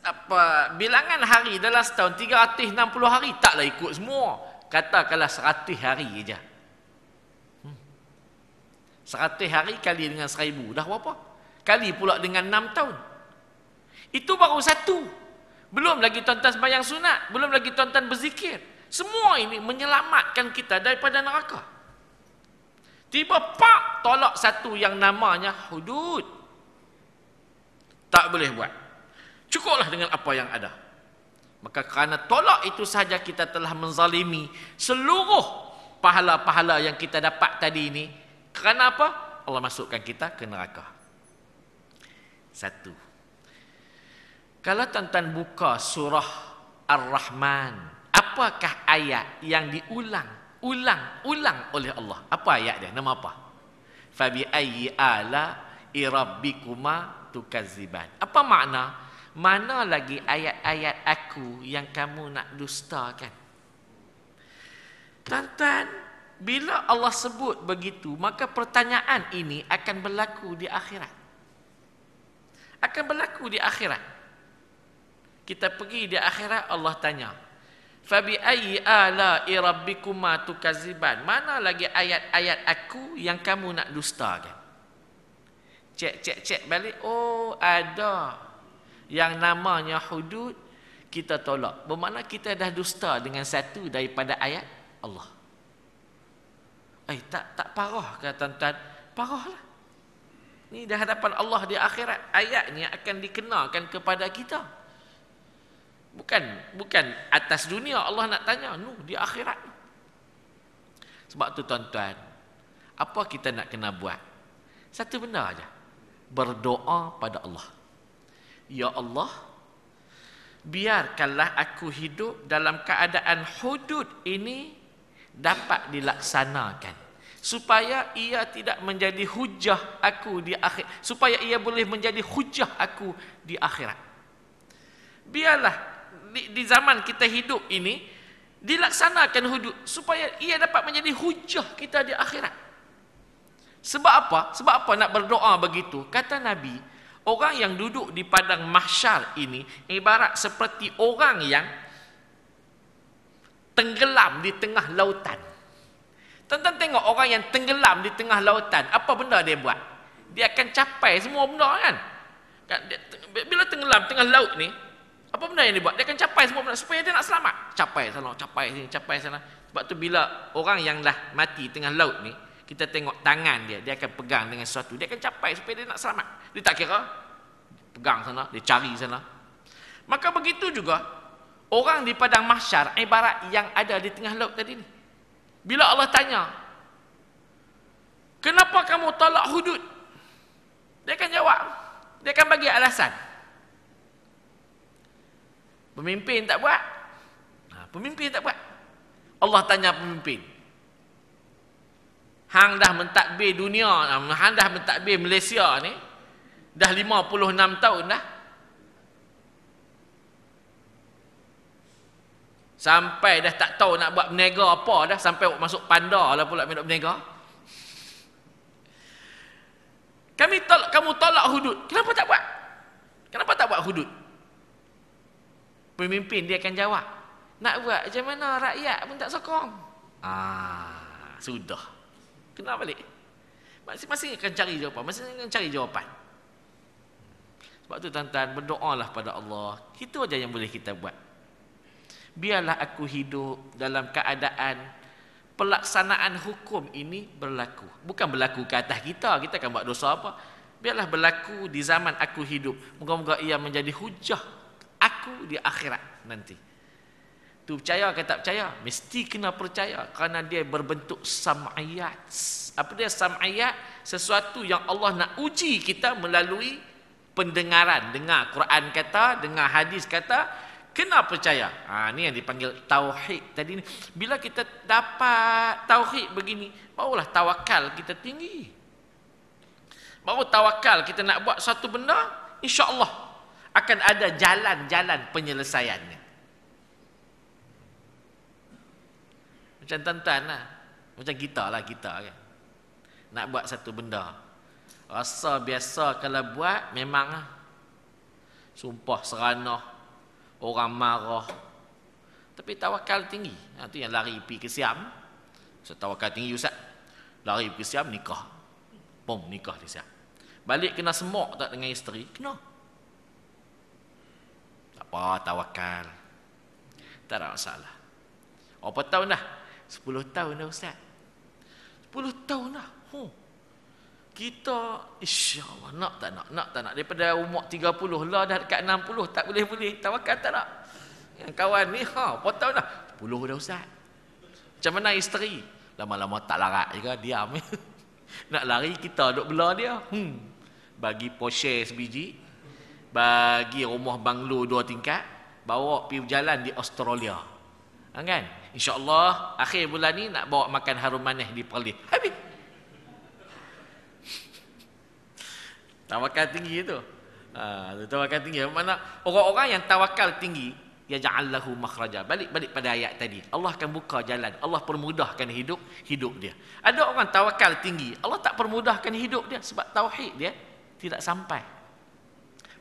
apa Bilangan hari dalam setahun tiga ratus enam puluh hari. Taklah ikut semua. Kata kalau seratus hari saja. Hmm. hari kali dengan 1000. Dah berapa? Kali pula dengan enam tahun. Itu baru satu. Satu. Belum lagi tuan-tuan sembahyang sunat. Belum lagi tuan-tuan berzikir. Semua ini menyelamatkan kita daripada neraka. Tiba pak tolak satu yang namanya hudud. Tak boleh buat. Cukuplah dengan apa yang ada. Maka kerana tolak itu sahaja kita telah menzalimi seluruh pahala-pahala yang kita dapat tadi ini. Kerana apa? Allah masukkan kita ke neraka. Satu. Kalau tuan-tuan buka surah Ar-Rahman, apakah ayat yang diulang, ulang, ulang oleh Allah? Apa ayat dia? Nama apa? Fabi ayyi ala irabbikuma tukazziban. Apa makna? Mana lagi ayat-ayat aku yang kamu nak dustakan? Tuan-tuan, bila Allah sebut begitu, maka pertanyaan ini akan berlaku di akhirat. Akan berlaku di akhirat kita pergi di akhirat Allah tanya fabi ayyi ala rabbikuma tukaziban mana lagi ayat-ayat aku yang kamu nak dustakan cek cek cek balik oh ada yang namanya hudud kita tolak bermakna kita dah dusta dengan satu daripada ayat Allah ai eh, tak tak parah ke tuan-tuan parahlah ni dah hadapan Allah di akhirat ni akan dikenakan kepada kita Bukan bukan atas dunia Allah nak tanya, nu di akhirat. Sebab tu tuan-tuan, apa kita nak kena buat? Satu benda aja. Berdoa pada Allah. Ya Allah, biarkanlah aku hidup dalam keadaan hudud ini dapat dilaksanakan supaya ia tidak menjadi hujah aku di akhir supaya ia boleh menjadi hujah aku di akhirat biarlah di, di zaman kita hidup ini dilaksanakan hudud supaya ia dapat menjadi hujah kita di akhirat. Sebab apa? Sebab apa nak berdoa begitu? Kata Nabi, orang yang duduk di padang mahsyar ini ibarat seperti orang yang tenggelam di tengah lautan. Tonton tengok orang yang tenggelam di tengah lautan, apa benda dia buat? Dia akan capai semua benda kan? kan bila tenggelam tengah laut ni, apa benda yang dia buat? Dia akan capai semua benda supaya dia nak selamat. Capai sana, capai sini, capai sana. Sebab tu bila orang yang dah mati tengah laut ni, kita tengok tangan dia, dia akan pegang dengan sesuatu. Dia akan capai supaya dia nak selamat. Dia tak kira. Pegang sana, dia cari sana. Maka begitu juga, orang di padang mahsyar, ibarat yang ada di tengah laut tadi ni. Bila Allah tanya, kenapa kamu tolak hudud? Dia akan jawab. Dia akan bagi alasan. Pemimpin tak buat. Ha, pemimpin tak buat. Allah tanya pemimpin. Hang dah mentadbir dunia, hang dah mentadbir Malaysia ni dah 56 tahun dah. Sampai dah tak tahu nak buat berniaga apa dah sampai masuk panda lah pula nak berniaga. Kami tolak kamu tolak hudud. Kenapa tak buat? Kenapa tak buat hudud? pemimpin dia akan jawab nak buat macam mana rakyat pun tak sokong ah sudah kena balik masing-masing akan cari jawapan masing-masing akan cari jawapan sebab tu tuan-tuan berdoalah pada Allah kita aja yang boleh kita buat biarlah aku hidup dalam keadaan pelaksanaan hukum ini berlaku bukan berlaku ke atas kita kita akan buat dosa apa biarlah berlaku di zaman aku hidup moga-moga ia menjadi hujah aku di akhirat nanti. Tu percaya ke tak percaya? Mesti kena percaya kerana dia berbentuk sam'iyat. Apa dia sam'iyat? Sesuatu yang Allah nak uji kita melalui pendengaran. Dengar Quran kata, dengar hadis kata, kena percaya. Ha, ini yang dipanggil tauhid tadi ni. Bila kita dapat tauhid begini, barulah tawakal kita tinggi. Baru tawakal kita nak buat satu benda, insya-Allah akan ada jalan-jalan penyelesaiannya. Macam tuan-tuan lah. Macam kita lah kita kan. Nak buat satu benda. Rasa biasa kalau buat memang lah. Sumpah seranah. Orang marah. Tapi tawakal tinggi. Ha, tu yang lari pergi ke siam. So, tawakal tinggi Ustaz. Lari pergi ke siam nikah. Pom nikah di siam. Balik kena semok tak dengan isteri? Kena. Kena apa tawakal tak ada masalah oh, apa tahun dah Sepuluh tahun dah ustaz Sepuluh tahun dah huh. kita insya Allah nak tak nak nak tak nak daripada umur tiga puluh lah dah dekat puluh tak boleh boleh tawakal tak nak yang kawan ni ha apa tahun dah 10 dah ustaz macam mana isteri lama-lama tak larat juga kan, diam nak lari kita duk belah dia hmm bagi poshe sebiji bagi rumah banglo dua tingkat bawa pi berjalan di Australia ha, kan insyaallah akhir bulan ni nak bawa makan harum manis di Perlis habis tawakal tinggi tu ha, tawakal tinggi mana orang-orang yang tawakal tinggi ya ja'allahu makhraja balik-balik pada ayat tadi Allah akan buka jalan Allah permudahkan hidup hidup dia ada orang tawakal tinggi Allah tak permudahkan hidup dia sebab tauhid dia tidak sampai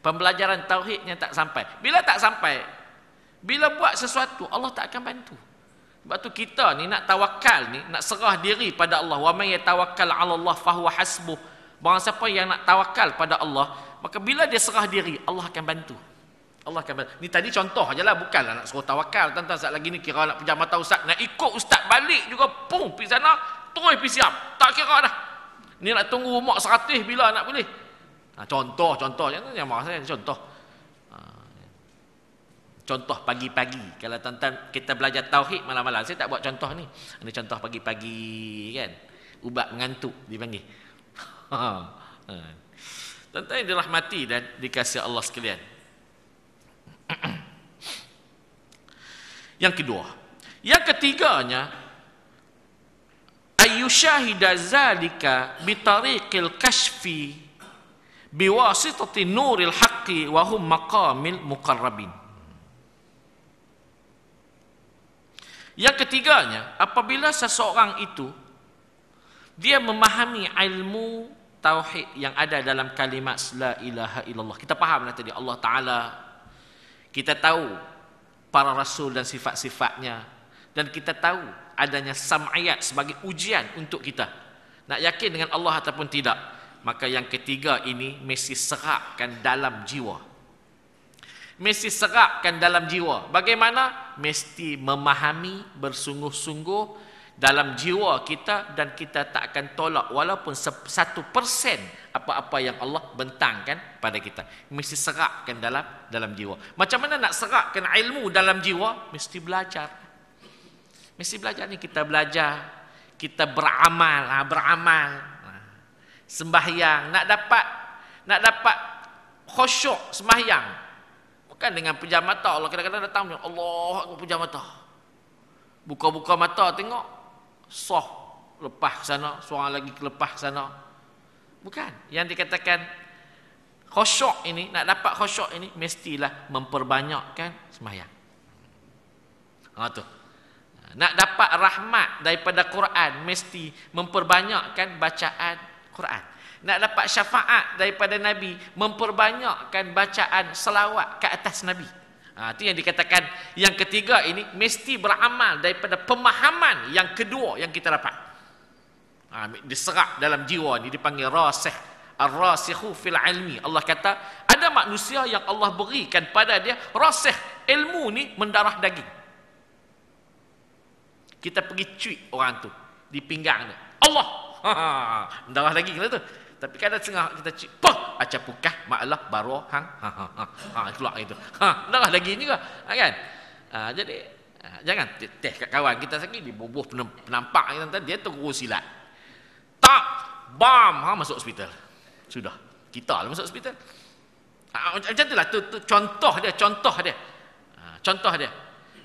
Pembelajaran tauhidnya tak sampai. Bila tak sampai? Bila buat sesuatu, Allah tak akan bantu. Sebab tu kita ni nak tawakal ni, nak serah diri pada Allah. Wa may yatawakkal 'ala Allah fahuwa hasbuh. Barang siapa yang nak tawakal pada Allah, maka bila dia serah diri, Allah akan bantu. Allah akan bantu. Ni tadi contoh ajalah, bukannya nak suruh tawakal. Tentang saat lagi ni kira nak pejam mata ustaz, nak ikut ustaz balik juga, pung pergi sana, terus pergi siap. Tak kira dah. Ni nak tunggu umur 100 bila nak boleh. Ah, contoh, contoh. Yang, yang maksud saya, contoh. Ah, contoh pagi-pagi. Kalau tuan-tuan kita belajar tauhid malam-malam. Saya tak buat contoh ni. Ini contoh pagi-pagi kan. Ubat mengantuk dipanggil. Ha. tuan-tuan yang dirahmati dan dikasihi Allah sekalian. yang kedua. Yang ketiganya. Zalika bitariqil kashfi biwasitati nuril haqqi wa hum maqamil muqarrabin yang ketiganya apabila seseorang itu dia memahami ilmu tauhid yang ada dalam kalimat la ilaha illallah kita faham tadi Allah taala kita tahu para rasul dan sifat-sifatnya dan kita tahu adanya sam'iyat sebagai ujian untuk kita nak yakin dengan Allah ataupun tidak maka yang ketiga ini mesti serapkan dalam jiwa mesti serapkan dalam jiwa bagaimana mesti memahami bersungguh-sungguh dalam jiwa kita dan kita tak akan tolak walaupun satu persen apa-apa yang Allah bentangkan pada kita mesti serapkan dalam dalam jiwa macam mana nak serapkan ilmu dalam jiwa mesti belajar mesti belajar ni kita belajar kita beramal ha, beramal sembahyang nak dapat nak dapat khusyuk sembahyang bukan dengan pejam mata Allah kadang-kadang datang ya Allah aku pejam mata buka-buka mata tengok soh lepas sana suara lagi ke lepas sana bukan yang dikatakan khusyuk ini nak dapat khusyuk ini mestilah memperbanyakkan sembahyang ha tu nak dapat rahmat daripada Quran mesti memperbanyakkan bacaan Quran. Nak dapat syafaat daripada Nabi, memperbanyakkan bacaan selawat ke atas Nabi. Ha, itu yang dikatakan yang ketiga ini mesti beramal daripada pemahaman yang kedua yang kita dapat. Ha, diserap dalam jiwa ini dipanggil rasih. Ar-rasikhu fil ilmi. Allah kata, ada manusia yang Allah berikan pada dia rasih ilmu ni mendarah daging. Kita pergi cuik orang tu di pinggang dia. Allah Darah lagi kena tu. Tapi kadang kan tengah kita cik, pah, acap pukah, maklah, baru, hang, ha, ha, ha, keluar gitu, Ha, darah lagi juga. Ha, kan? Ha, jadi, ha, jangan, teh kat kawan kita sakit, dia bubuh penampak, kita, dia terguruh silat. Tak, bam, ha, masuk hospital. Sudah, kita lah masuk hospital. Ha, macam, macam itulah, tu, tu, contoh dia, contoh dia. Ha, contoh dia.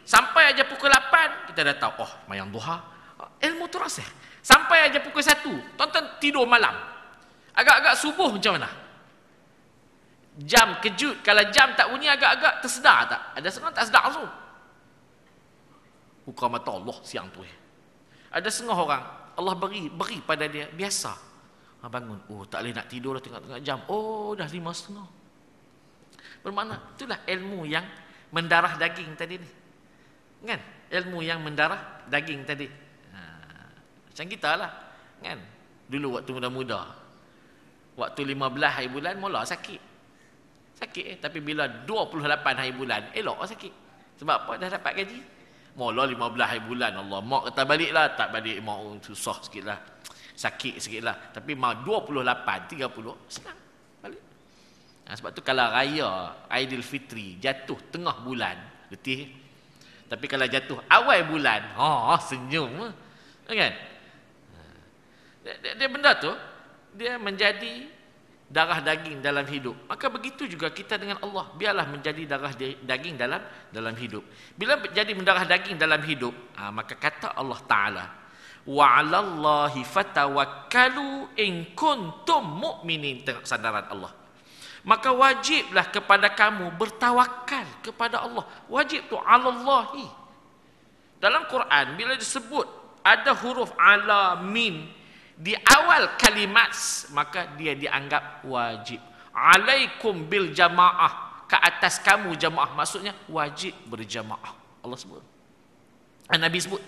Sampai aja pukul 8, kita dah tahu, oh, mayang duha. Ha, ilmu terasa. Eh. Sampai aja pukul 1, tonton tidur malam. Agak-agak subuh macam mana? Jam kejut, kalau jam tak bunyi agak-agak tersedar tak? Ada setengah tak sedar langsung. Buka mata Allah siang tu. Eh. Ada setengah orang, Allah beri beri pada dia, biasa. Ah, bangun, oh tak boleh nak tidur lah tengok tengah jam. Oh dah lima setengah. Bermakna, itulah ilmu yang mendarah daging tadi ni. Kan? Ilmu yang mendarah daging tadi. Macam kita lah. Kan? Dulu waktu muda-muda. Waktu 15 hari bulan mula sakit. Sakit eh. Tapi bila 28 hari bulan elok sakit. Sebab apa? Dah dapat gaji. Mula 15 hari bulan Allah. Mak kata balik lah. Tak balik. Mak oh, susah sikit lah. Sakit sikit lah. Tapi mak 28, 30 senang. Balik. Ha, sebab tu kalau raya Aidilfitri jatuh tengah bulan. Letih. Tapi kalau jatuh awal bulan. oh senyum. Eh? Kan? Okay dia, dia, dia benda tu dia menjadi darah daging dalam hidup. Maka begitu juga kita dengan Allah, biarlah menjadi darah daging dalam dalam hidup. Bila jadi mendarah daging dalam hidup, ha, maka kata Allah Taala, "Wa'alallahi fatawakkalu in kuntum mu'minin." Tengok sandaran Allah. Maka wajiblah kepada kamu bertawakal kepada Allah. Wajib tu alallahi. Dalam Quran bila disebut ada huruf ala min di awal kalimat maka dia dianggap wajib alaikum bil jamaah ke atas kamu jamaah maksudnya wajib berjamaah Allah sebut dan Nabi sebut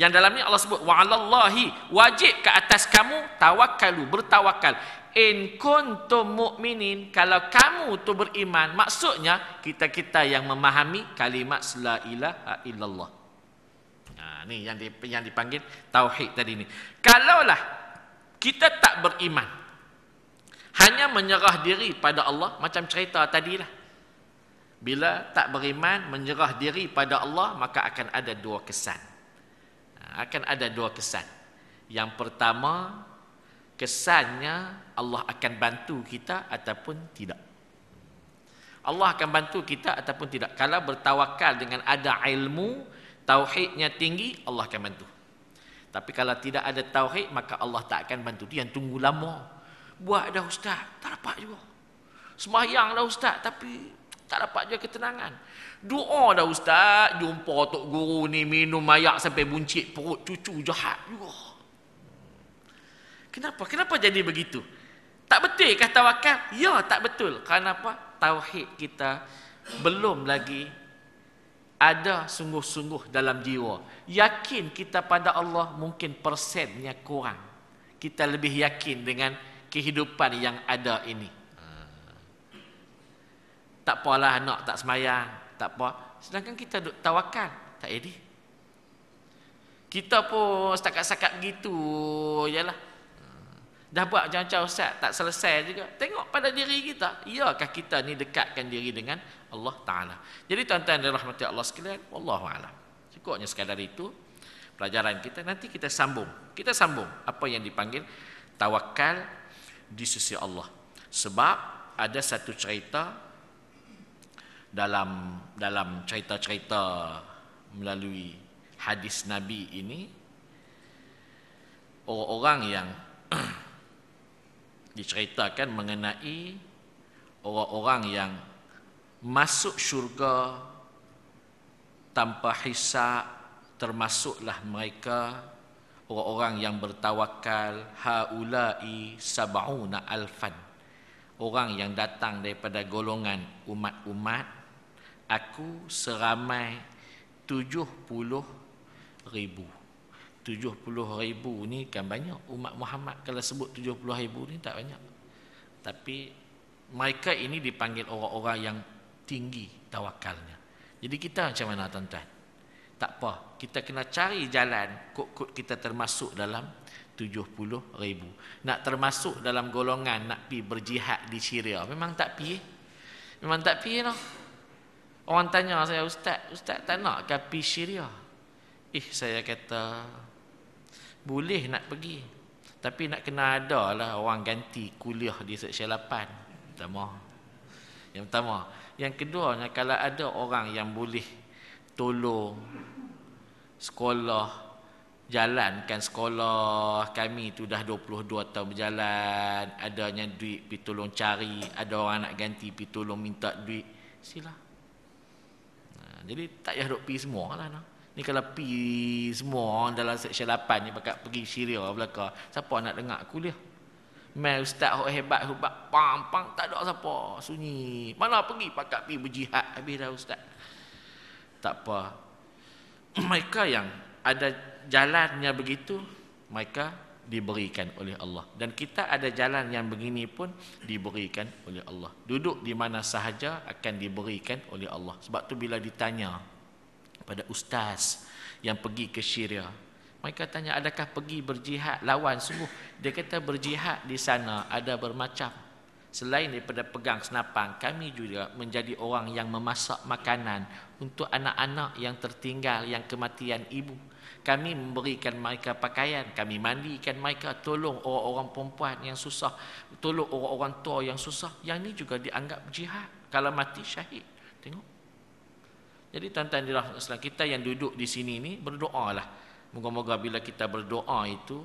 yang dalam ni Allah sebut wa'alallahi wajib ke atas kamu tawakalu bertawakal in kuntum mu'minin kalau kamu tu beriman maksudnya kita-kita yang memahami kalimat la ilaha illallah ha, ni yang dipanggil tauhid tadi ni kalaulah kita tak beriman hanya menyerah diri pada Allah macam cerita tadilah bila tak beriman menyerah diri pada Allah maka akan ada dua kesan ha, akan ada dua kesan yang pertama kesannya Allah akan bantu kita ataupun tidak Allah akan bantu kita ataupun tidak kalau bertawakal dengan ada ilmu tauhidnya tinggi Allah akan bantu tapi kalau tidak ada tauhid maka Allah tak akan bantu dia yang tunggu lama. Buat dah ustaz, tak dapat juga. Semayang dah ustaz tapi tak dapat juga ketenangan. Doa dah ustaz, jumpa tok guru ni minum mayak sampai buncit perut cucu jahat juga. Kenapa? Kenapa jadi begitu? Tak betul kata wakaf? Ya, tak betul. Kenapa? Tauhid kita belum lagi ada sungguh-sungguh dalam jiwa. Yakin kita pada Allah mungkin persennya kurang. Kita lebih yakin dengan kehidupan yang ada ini. Tak apalah anak tak semayang. Tak apa. Sedangkan kita duk tawakan. Tak jadi. Kita pun setakat-setakat gitu. Yalah. Dah buat macam-macam ustaz, tak selesai juga. Tengok pada diri kita, iyakah kita ni dekatkan diri dengan Allah Ta'ala. Jadi tuan-tuan dan rahmati Allah sekalian, Wallahu'alam. Cukupnya sekadar itu, pelajaran kita, nanti kita sambung. Kita sambung apa yang dipanggil tawakal di sisi Allah. Sebab ada satu cerita dalam dalam cerita-cerita melalui hadis Nabi ini, orang-orang yang diceritakan mengenai orang-orang yang masuk syurga tanpa hisab termasuklah mereka orang-orang yang bertawakal haula'i sab'una alfan orang yang datang daripada golongan umat-umat aku seramai 70 ribu 70 ribu ni kan banyak umat Muhammad kalau sebut 70 ribu ni tak banyak tapi mereka ini dipanggil orang-orang yang tinggi tawakalnya jadi kita macam mana tuan-tuan tak apa kita kena cari jalan kot-kot kita termasuk dalam 70 ribu nak termasuk dalam golongan nak pi berjihad di Syria memang tak pi memang tak pi no. Lah. orang tanya saya ustaz ustaz tak nak ke pi Syria Eh saya kata boleh nak pergi tapi nak kena ada lah orang ganti kuliah di seksyen 8 pertama yang pertama yang keduanya kalau ada orang yang boleh tolong sekolah jalankan sekolah kami tu dah 22 tahun berjalan adanya duit pergi tolong cari ada orang nak ganti pergi tolong minta duit sila ha, jadi tak payah duk pergi semua lah nah. Ni kalau pi semua dalam seksyen 8 ni bakat pergi Syria belaka. Siapa nak dengar kuliah? Mai ustaz hok hebat hebat pam pam tak ada siapa. Sunyi. Mana pergi pakat pi berjihad habis dah ustaz. Tak apa. Mereka yang ada jalannya begitu, mereka diberikan oleh Allah. Dan kita ada jalan yang begini pun diberikan oleh Allah. Duduk di mana sahaja akan diberikan oleh Allah. Sebab tu bila ditanya, pada ustaz yang pergi ke Syria. Mereka tanya adakah pergi berjihad lawan sungguh. Dia kata berjihad di sana ada bermacam. Selain daripada pegang senapang, kami juga menjadi orang yang memasak makanan untuk anak-anak yang tertinggal yang kematian ibu. Kami memberikan mereka pakaian, kami mandikan mereka, tolong orang-orang perempuan yang susah, tolong orang-orang tua yang susah. Yang ini juga dianggap jihad kalau mati syahid. Tengok, jadi tuan-tuan dirahmati kita yang duduk di sini ni berdoalah. Moga-moga bila kita berdoa itu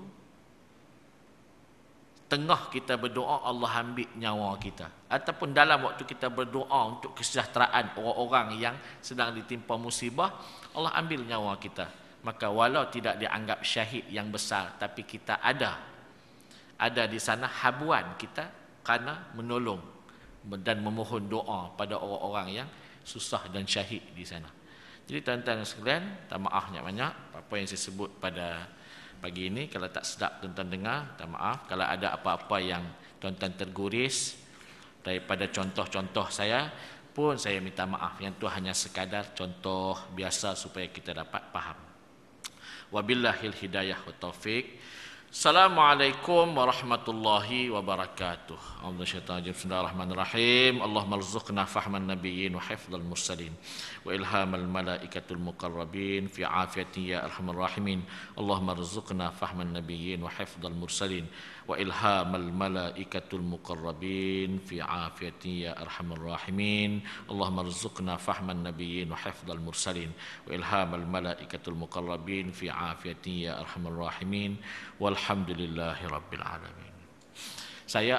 tengah kita berdoa Allah ambil nyawa kita ataupun dalam waktu kita berdoa untuk kesejahteraan orang-orang yang sedang ditimpa musibah Allah ambil nyawa kita maka walau tidak dianggap syahid yang besar tapi kita ada ada di sana habuan kita kerana menolong dan memohon doa pada orang-orang yang susah dan syahid di sana. Jadi tuan-tuan sekalian, tak maaf banyak-banyak apa yang saya sebut pada pagi ini. Kalau tak sedap tuan-tuan dengar, tak maaf. Kalau ada apa-apa yang tuan-tuan terguris daripada contoh-contoh saya, pun saya minta maaf yang itu hanya sekadar contoh biasa supaya kita dapat faham. Wabillahil hidayah wa taufik. Assalamualaikum warahmatullahi wabarakatuh. Alhamdulillah syaitan ajib. Bismillahirrahmanirrahim. Allahumma rizukna fahman nabiyyin wa hifdhal mursalin. وإلهام الملائكة المقربين في عافية يا أرحم الراحمين اللهم ارزقنا فهم النبيين وحفظ المرسلين وإلهام الملائكة المقربين في عافية يا أرحم الراحمين اللهم ارزقنا فهم النبيين وحفظ المرسلين وإلهام الملائكة المقربين في عافية يا أرحم الراحمين والحمد لله رب العالمين saya